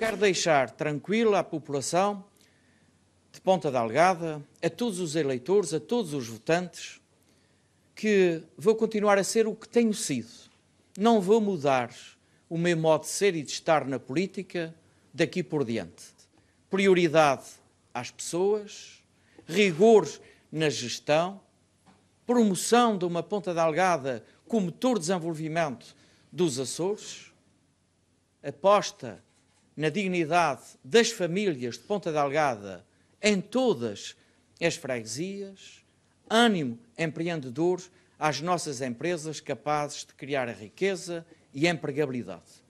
Quero deixar tranquila a população de Ponta da Algada, a todos os eleitores, a todos os votantes, que vou continuar a ser o que tenho sido. Não vou mudar o meu modo de ser e de estar na política daqui por diante. Prioridade às pessoas, rigor na gestão, promoção de uma Ponta da Algada como motor de desenvolvimento dos Açores, aposta na dignidade das famílias de Ponta Delgada em todas as freguesias, ânimo empreendedor às nossas empresas capazes de criar a riqueza e empregabilidade.